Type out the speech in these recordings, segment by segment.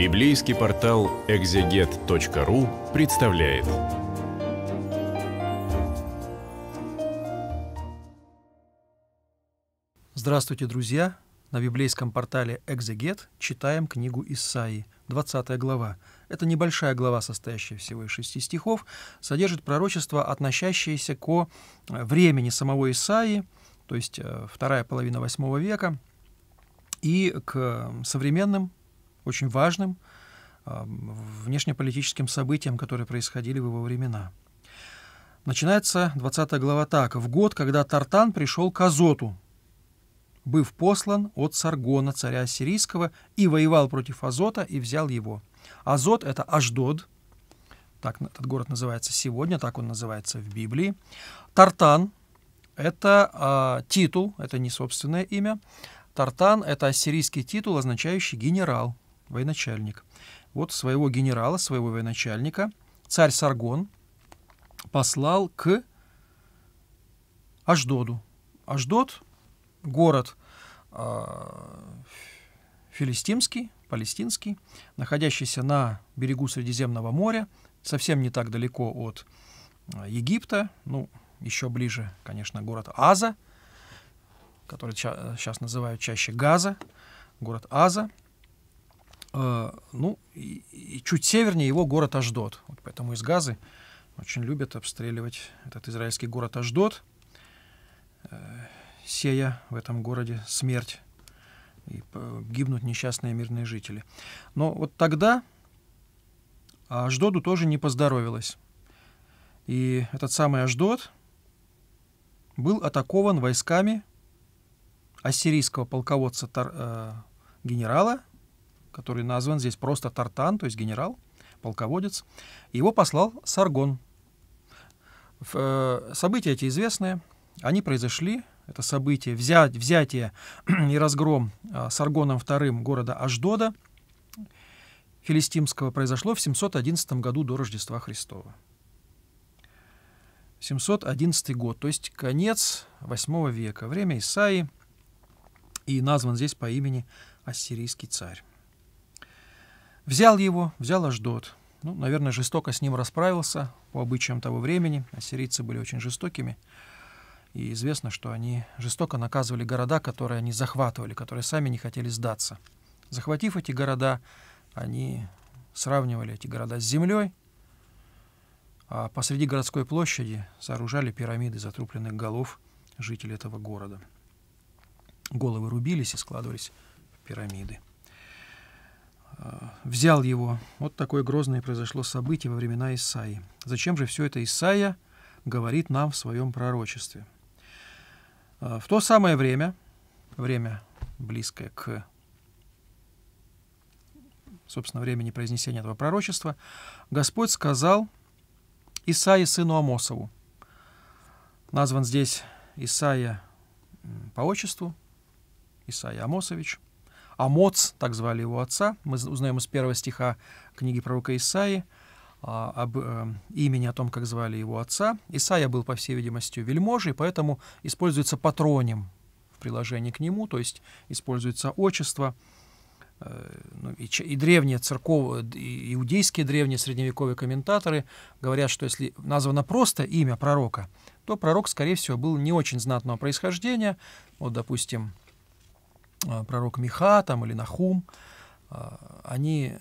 Библейский портал экзегет.ру представляет. Здравствуйте, друзья! На библейском портале «Экзегет» читаем книгу Исаии, 20 глава. Это небольшая глава, состоящая всего из шести стихов, содержит пророчество, относящееся ко э, времени самого Исаии, то есть э, вторая половина восьмого века, и к э, современным очень важным внешнеполитическим событиям, которые происходили в его времена. Начинается 20 глава так. «В год, когда Тартан пришел к Азоту, быв послан от Саргона, царя Ассирийского, и воевал против Азота и взял его». Азот — это Аждод, так этот город называется сегодня, так он называется в Библии. Тартан — это э, титул, это не собственное имя. Тартан — это ассирийский титул, означающий генерал военачальник. Вот своего генерала, своего военачальника, царь Саргон послал к Аждоду. Аждод – город а, филистимский, палестинский, находящийся на берегу Средиземного моря, совсем не так далеко от а, Египта, ну, еще ближе, конечно, город Аза, который сейчас называют чаще Газа, город Аза – Э, ну, и, и чуть севернее его город Аждот. Вот поэтому из Газы очень любят обстреливать этот израильский город Аждот, э, сея в этом городе смерть и гибнут несчастные мирные жители. Но вот тогда Аждоду тоже не поздоровилось. И этот самый Аждот был атакован войсками ассирийского полководца тар, э, генерала который назван здесь просто Тартан, то есть генерал, полководец. Его послал Саргон. Э, события эти известные, они произошли, это событие, взять, взятие и разгром э, Саргоном II города Аждода филистимского произошло в 711 году до Рождества Христова. 711 год, то есть конец VIII века, время Исаии, и назван здесь по имени Ассирийский царь. Взял его, взял Аждот. Ну, наверное, жестоко с ним расправился по обычаям того времени. Ассирийцы были очень жестокими. И известно, что они жестоко наказывали города, которые они захватывали, которые сами не хотели сдаться. Захватив эти города, они сравнивали эти города с землей, а посреди городской площади сооружали пирамиды затрупленных голов жителей этого города. Головы рубились и складывались в пирамиды. Э, взял его. Вот такое грозное произошло событие во времена Исаи. Зачем же все это Исаия говорит нам в своем пророчестве? Э, в то самое время, время близкое к, собственно, времени произнесения этого пророчества, Господь сказал Исаии сыну Амосову. Назван здесь Исаия по отчеству, Исаия Амосович – Амоц, так звали его отца, мы узнаем из первого стиха книги пророка Исаи, а, об э, имени, о том, как звали его отца. Исаия был, по всей видимости, вельможей, поэтому используется патроним в приложении к нему, то есть используется отчество. Э, ну, и, и древние церковные, иудейские древние средневековые комментаторы говорят, что если названо просто имя пророка, то пророк, скорее всего, был не очень знатного происхождения. Вот, допустим, Э, пророк Миха там, или Нахум, э, они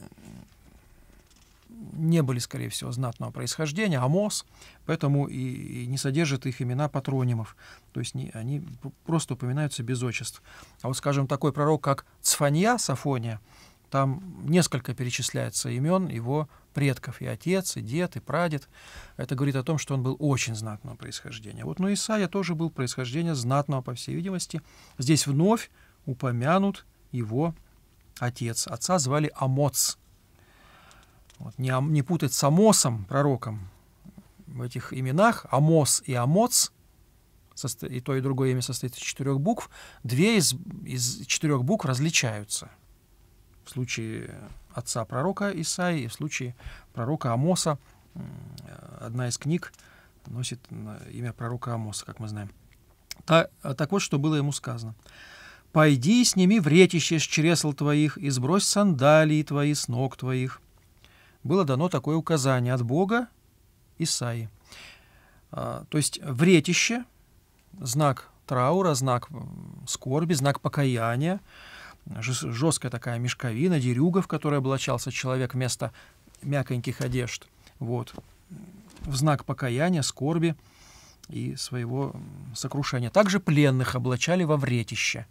не были, скорее всего, знатного происхождения, Амос, поэтому и, и не содержит их имена патронимов. То есть не, они просто упоминаются без отчеств. А вот, скажем, такой пророк, как Цфанья, Сафония, там несколько перечисляется имен его предков, и отец, и дед, и прадед. Это говорит о том, что он был очень знатного происхождения. Вот, но ну, Исаия тоже был происхождения знатного, по всей видимости. Здесь вновь упомянут его отец. Отца звали Амоц. Вот, не, не путать с Амосом, пророком. В этих именах Амос и Амоц, и то и другое имя состоит из четырех букв, две из, из четырех букв различаются. В случае отца пророка Исаи и в случае пророка Амоса одна из книг носит имя пророка Амоса, как мы знаем. Та, так вот, что было ему сказано. Пойди и сними вретище с чресл твоих и сбрось сандалии твои с ног твоих». Было дано такое указание от Бога Исаи. А, то есть вретище, знак траура, знак скорби, знак покаяния, жесткая такая мешковина, дерюга, в которой облачался человек вместо мяконьких одежд. Вот. В знак покаяния, скорби – и своего сокрушения. Также пленных облачали во вретище.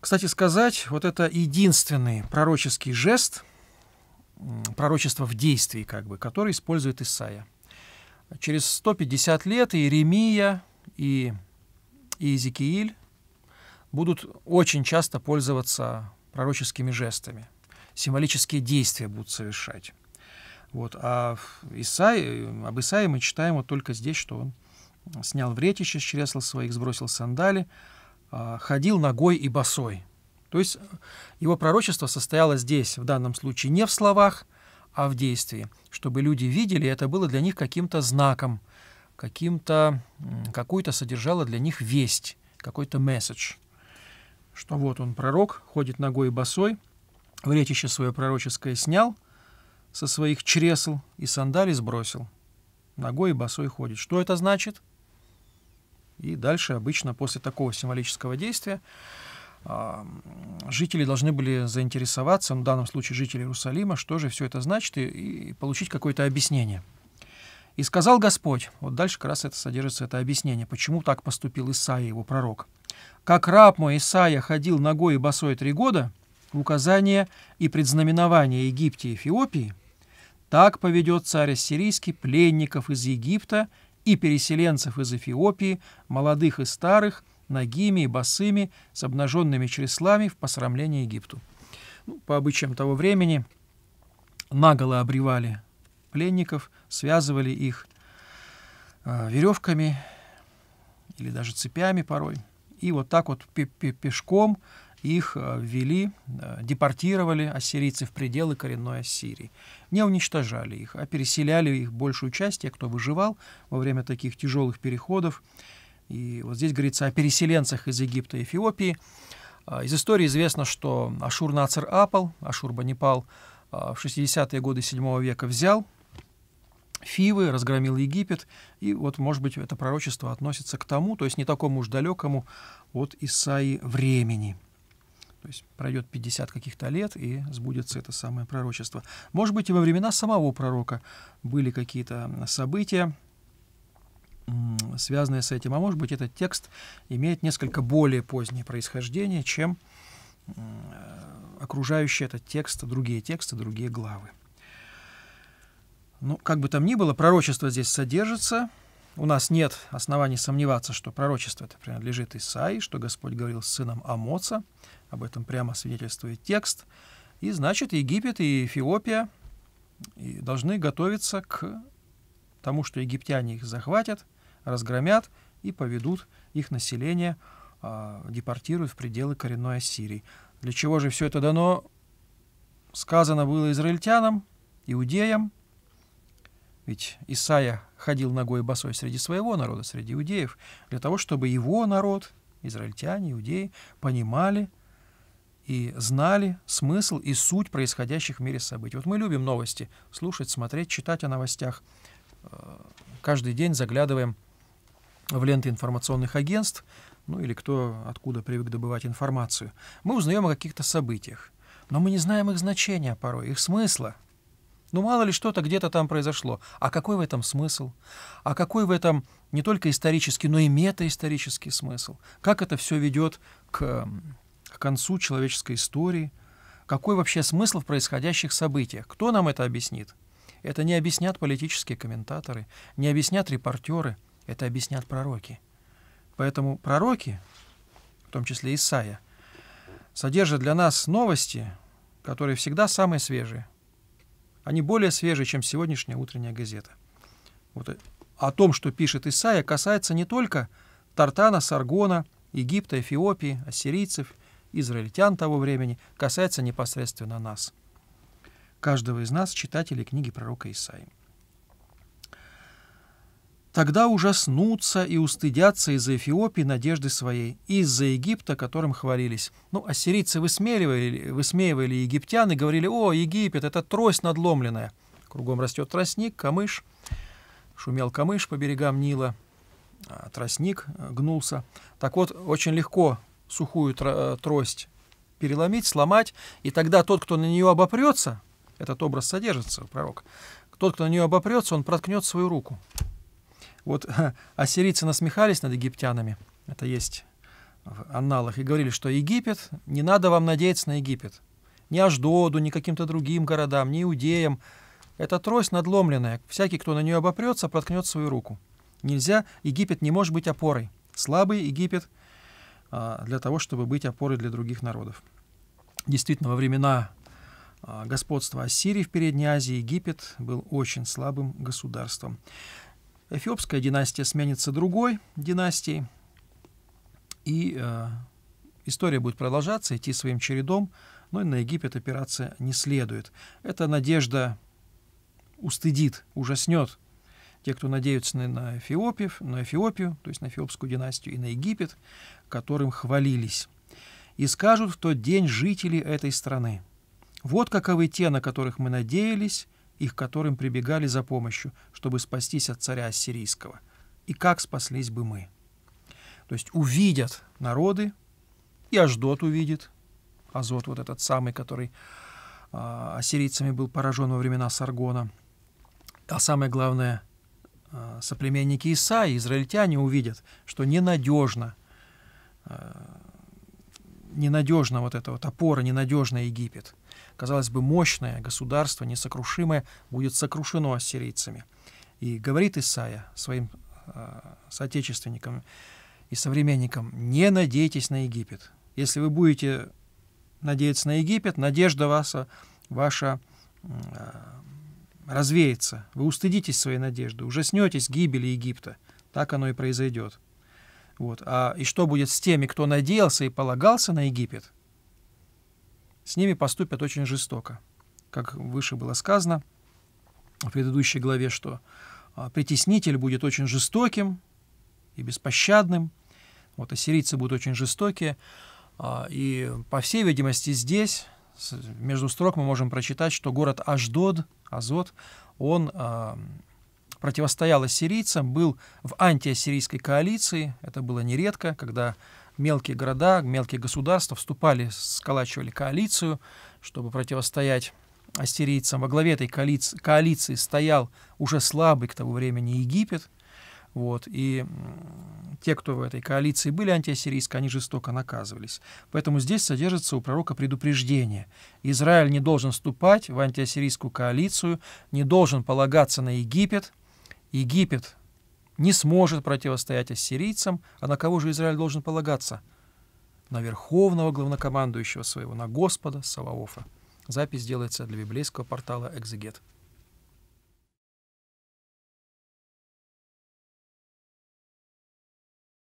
Кстати сказать, вот это единственный пророческий жест, пророчество в действии, как бы, который использует Исаия. Через 150 лет Иеремия, и Иезекииль будут очень часто пользоваться пророческими жестами. Символические действия будут совершать. Вот. А Исаи, об Исаии мы читаем вот только здесь, что он снял вретище с чресла своих, сбросил сандали, а, ходил ногой и босой. То есть э, его пророчество состояло здесь, в данном случае, не в словах, а в действии. Чтобы люди видели, это было для них каким-то знаком, каким-то, какую-то содержало для них весть, какой-то месседж. Что вот он, пророк, ходит ногой и босой, вретище свое пророческое снял – со своих чресл и сандали сбросил. Ногой и босой ходит. Что это значит? И дальше обычно после такого символического действия а, жители должны были заинтересоваться, ну, в данном случае жители Иерусалима, что же все это значит, и, и получить какое-то объяснение. «И сказал Господь», вот дальше как раз это содержится, это объяснение, почему так поступил Исаия, его пророк. «Как раб мой Исаия ходил ногой и босой три года, указание и предзнаменование Египте и Эфиопии, так поведет царь ассирийский пленников из Египта и переселенцев из Эфиопии, молодых и старых, нагими и босыми, с обнаженными чреслами в посрамление Египту. Ну, по обычаям того времени наголо обревали пленников, связывали их э, веревками или даже цепями порой, и вот так вот пешком их э, ввели, э, депортировали ассирийцы в пределы коренной Ассирии. Не уничтожали их, а переселяли их большую часть, те, кто выживал во время таких тяжелых переходов. И вот здесь говорится о переселенцах из Египта и Эфиопии. А, из истории известно, что Ашур-Нацер Апал, Ашур-Банипал а, в 60-е годы 7 века взял Фивы, разгромил Египет. И вот, может быть, это пророчество относится к тому, то есть не такому уж далекому от Исаи времени. То есть пройдет 50 каких-то лет, и сбудется это самое пророчество. Может быть, и во времена самого пророка были какие-то события, связанные с этим. А может быть, этот текст имеет несколько более позднее происхождение, чем окружающие этот текст, другие тексты, другие главы. Ну, как бы там ни было, пророчество здесь содержится – у нас нет оснований сомневаться, что пророчество это принадлежит Исаии, что Господь говорил с сыном Амоца, об этом прямо свидетельствует текст. И значит, Египет и Эфиопия должны готовиться к тому, что египтяне их захватят, разгромят и поведут их население, а, депортируют в пределы коренной Ассирии. Для чего же все это дано? Сказано было израильтянам, иудеям, ведь Исаия ходил ногой и босой среди своего народа, среди иудеев, для того, чтобы его народ, израильтяне, иудеи, понимали и знали смысл и суть происходящих в мире событий. Вот мы любим новости слушать, смотреть, читать о новостях. Э, каждый день заглядываем в ленты информационных агентств, ну или кто откуда привык добывать информацию. Мы узнаем о каких-то событиях, но мы не знаем их значения порой, их смысла – ну, мало ли что-то где-то там произошло. А какой в этом смысл? А какой в этом не только исторический, но и метаисторический смысл? Как это все ведет к, к концу человеческой истории? Какой вообще смысл в происходящих событиях? Кто нам это объяснит? Это не объяснят политические комментаторы, не объяснят репортеры, это объяснят пророки. Поэтому пророки, в том числе Исаия, содержат для нас новости, которые всегда самые свежие – они более свежие, чем сегодняшняя утренняя газета. Вот о том, что пишет Исаия, касается не только Тартана, Саргона, Египта, Эфиопии, ассирийцев, израильтян того времени, касается непосредственно нас, каждого из нас, читателей книги пророка Исаии. Тогда ужаснутся и устыдятся из-за Эфиопии надежды своей, и из-за Египта, которым хвалились. Ну, ассирийцы высмеивали, высмеивали египтян и говорили, «О, Египет, это трость надломленная». Кругом растет тростник, камыш. Шумел камыш по берегам Нила. А тростник э, гнулся. Так вот, очень легко сухую э, трость переломить, сломать, и тогда тот, кто на нее обопрется, этот образ содержится, пророк, тот, кто на нее обопрется, он проткнет свою руку. Вот ассирийцы насмехались над египтянами, это есть в анналах, и говорили, что Египет, не надо вам надеяться на Египет. Ни Аждоду, ни каким-то другим городам, ни иудеям. Это трость надломленная. Всякий, кто на нее обопрется, проткнет свою руку. Нельзя, Египет не может быть опорой. Слабый Египет а, для того, чтобы быть опорой для других народов. Действительно, во времена а, господства Ассирии в Передней Азии Египет был очень слабым государством эфиопская династия сменится другой династией, и э, история будет продолжаться, идти своим чередом, но и на Египет опираться не следует. Эта надежда устыдит, ужаснет те, кто надеются на Эфиопию, на Эфиопию, то есть на Эфиопскую династию, и на Египет, которым хвалились. И скажут в тот день жители этой страны, вот каковы те, на которых мы надеялись, их которым прибегали за помощью, чтобы спастись от царя ассирийского. И как спаслись бы мы? То есть увидят народы, и Аждот увидит, Азот вот этот самый, который э, ассирийцами был поражен во времена Саргона. А самое главное, э, соплеменники Исаи, израильтяне увидят, что ненадежно а, ненадежна вот эта вот опора, ненадежная Египет. Казалось бы, мощное государство, несокрушимое, будет сокрушено ассирийцами. И говорит Исаия своим э, соотечественникам и современникам, не надейтесь на Египет. Если вы будете надеяться на Египет, надежда вас, ваша э, развеется. Вы устыдитесь своей надежды, ужаснетесь гибели Египта. Так оно и произойдет. Вот. А, и что будет с теми, кто надеялся и полагался на Египет? С ними поступят очень жестоко. Как выше было сказано в предыдущей главе, что а, притеснитель будет очень жестоким и беспощадным. Вот ассирийцы будут очень жестокие. А, и, по всей видимости, здесь между строк мы можем прочитать, что город Аждод, Азот, он а, противостояла сирийцам, был в антиассирийской коалиции. Это было нередко, когда мелкие города, мелкие государства вступали, сколачивали коалицию, чтобы противостоять ассирийцам. Во главе этой коалиции, коалиции стоял уже слабый к тому времени Египет. Вот, и те, кто в этой коалиции были антиассирийские, они жестоко наказывались. Поэтому здесь содержится у пророка предупреждение. Израиль не должен вступать в антиассирийскую коалицию, не должен полагаться на Египет, Египет не сможет противостоять ассирийцам, а на кого же Израиль должен полагаться? На верховного главнокомандующего своего, на Господа Саваофа. Запись делается для библейского портала «Экзегет».